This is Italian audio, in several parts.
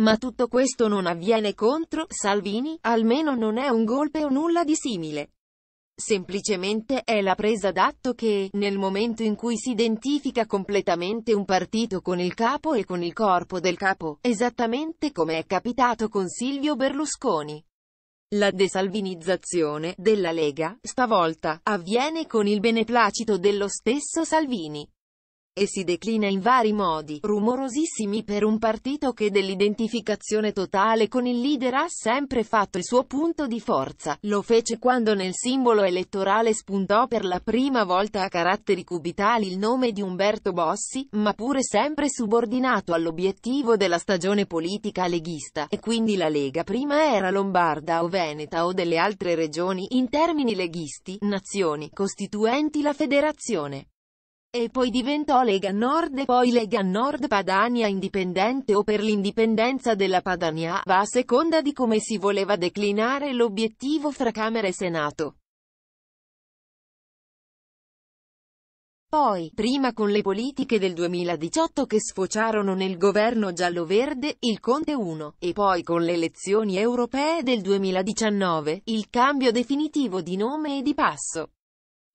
Ma tutto questo non avviene contro Salvini, almeno non è un golpe o nulla di simile. Semplicemente è la presa d'atto che, nel momento in cui si identifica completamente un partito con il capo e con il corpo del capo, esattamente come è capitato con Silvio Berlusconi, la desalvinizzazione della Lega, stavolta, avviene con il beneplacito dello stesso Salvini e si declina in vari modi, rumorosissimi per un partito che dell'identificazione totale con il leader ha sempre fatto il suo punto di forza. Lo fece quando nel simbolo elettorale spuntò per la prima volta a caratteri cubitali il nome di Umberto Bossi, ma pure sempre subordinato all'obiettivo della stagione politica leghista, e quindi la Lega prima era lombarda o veneta o delle altre regioni, in termini leghisti, nazioni, costituenti la federazione. E poi diventò Lega Nord e poi Lega Nord Padania Indipendente o per l'indipendenza della Padania, va a seconda di come si voleva declinare l'obiettivo fra Camera e Senato. Poi, prima con le politiche del 2018 che sfociarono nel governo giallo-verde, il Conte 1, e poi con le elezioni europee del 2019, il cambio definitivo di nome e di passo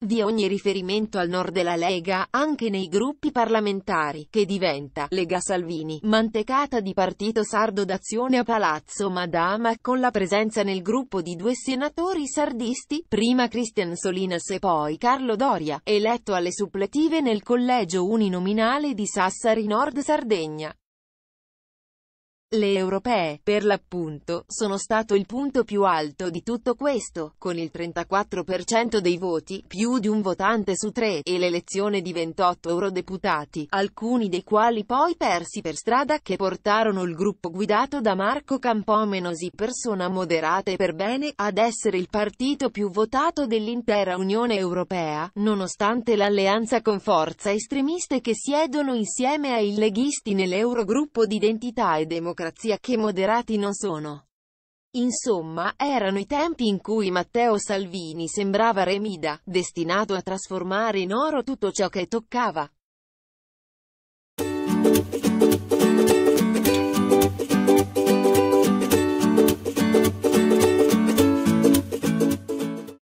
di ogni riferimento al nord della Lega, anche nei gruppi parlamentari, che diventa Lega Salvini, mantecata di partito sardo d'azione a Palazzo Madama, con la presenza nel gruppo di due senatori sardisti, prima Christian Solinas e poi Carlo Doria, eletto alle suppletive nel collegio uninominale di Sassari Nord Sardegna. Le europee, per l'appunto, sono stato il punto più alto di tutto questo, con il 34% dei voti, più di un votante su tre, e l'elezione di 28 eurodeputati, alcuni dei quali poi persi per strada, che portarono il gruppo guidato da Marco Campomenosi, persona moderata e per bene, ad essere il partito più votato dell'intera Unione Europea, nonostante l'alleanza con forza estremiste che siedono insieme ai leghisti nell'Eurogruppo d'identità e democrazia democrazia che moderati non sono. Insomma, erano i tempi in cui Matteo Salvini sembrava remida, destinato a trasformare in oro tutto ciò che toccava.